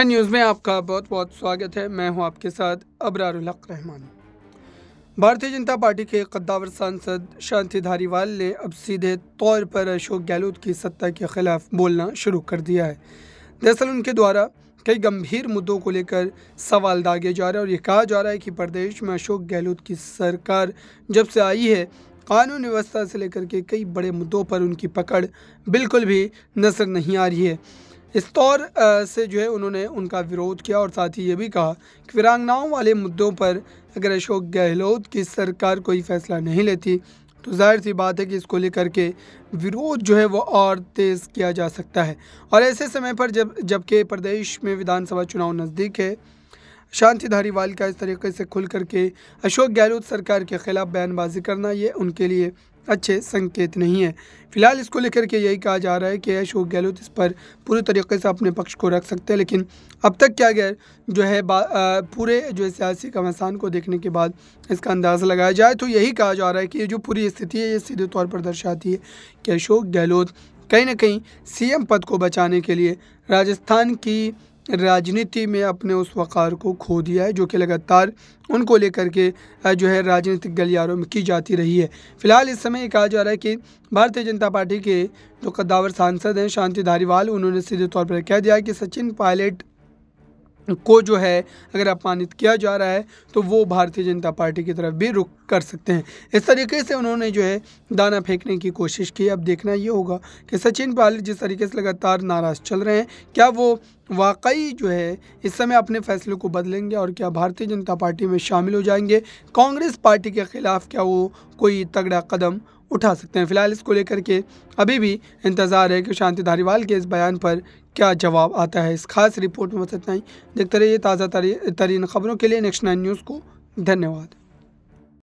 news में आपका बहुत बहुत स्वागत है मैं हूं आपके साथ अबरारक रहमान भारतीय जनता पार्टी के कद्दावर सांसद शांति धारीवाल ने अब सीधे तौर पर अशोक गहलोत की सत्ता के खिलाफ बोलना शुरू कर दिया है दरअसल उनके द्वारा कई गंभीर मुद्दों को लेकर सवाल दागे जा रहे हैं और ये कहा जा रहा है कि प्रदेश में अशोक गहलोत की सरकार जब से आई है कानून व्यवस्था से लेकर के कई बड़े मुद्दों पर उनकी पकड़ बिल्कुल भी नजर नहीं आ रही है इस तौर से जो है उन्होंने उनका विरोध किया और साथ ही ये भी कहा कि वीरांगनाओं वाले मुद्दों पर अगर अशोक गहलोत की सरकार कोई फैसला नहीं लेती तो जाहिर सी बात है कि इसको लेकर के विरोध जो है वो और तेज़ किया जा सकता है और ऐसे समय पर जब जबकि प्रदेश में विधानसभा चुनाव नज़दीक है शांति धारीवाल का इस तरीके से खुल करके अशोक गहलोत सरकार के ख़िलाफ़ बयानबाजी करना ये उनके लिए अच्छे संकेत नहीं है फिलहाल इसको लेकर के यही कहा जा रहा है कि अशोक गहलोत इस पर पूरे तरीके से अपने पक्ष को रख सकते हैं लेकिन अब तक क्या गया जो है आ, पूरे जो है सियासी कमसान को देखने के बाद इसका अंदाज़ा लगाया जाए तो यही कहा जा रहा है कि ये जो पूरी स्थिति है ये सीधे तौर पर दर्शाती है कि अशोक गहलोत कहीं ना कहीं सी पद को बचाने के लिए राजस्थान की राजनीति में अपने उस वक़ार को खो दिया है जो कि लगातार उनको लेकर के जो है राजनीतिक गलियारों में की जाती रही है फिलहाल इस समय कहा जा रहा है कि भारतीय जनता पार्टी के जो कद्दावर सांसद हैं शांति धारीवाल उन्होंने सीधे तौर पर कह दिया कि सचिन पायलट को जो है अगर अपमानित किया जा रहा है तो वो भारतीय जनता पार्टी की तरफ भी रुख कर सकते हैं इस तरीके से उन्होंने जो है दाना फेंकने की कोशिश की अब देखना ये होगा कि सचिन पायलट जिस तरीके से लगातार नाराज चल रहे हैं क्या वो वाकई जो है इस समय अपने फैसले को बदलेंगे और क्या भारतीय जनता पार्टी में शामिल हो जाएंगे कांग्रेस पार्टी के खिलाफ क्या वो कोई तगड़ा कदम उठा सकते हैं फिलहाल इसको लेकर के अभी भी इंतज़ार है कि शांति धारीवाल के इस बयान पर क्या जवाब आता है इस खास रिपोर्ट में बस इतना ही देखते रहिए ताज़ा तरीन खबरों के लिए नेक्स्ट नाइन न्यूज़ को धन्यवाद